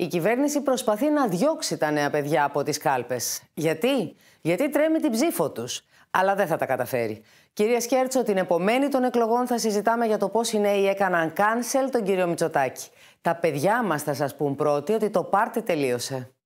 Η κυβέρνηση προσπαθεί να διώξει τα νέα παιδιά από τις κάλπες. Γιατί? Γιατί τρέμει την ψήφο τους. Αλλά δεν θα τα καταφέρει. Κυρία Σκέρτσο, την επομένη των εκλογών θα συζητάμε για το πώς οι νέοι έκαναν κάνσελ τον κύριο Μητσοτάκη. Τα παιδιά μας θα σας πούν πρώτοι ότι το πάρτι τελείωσε.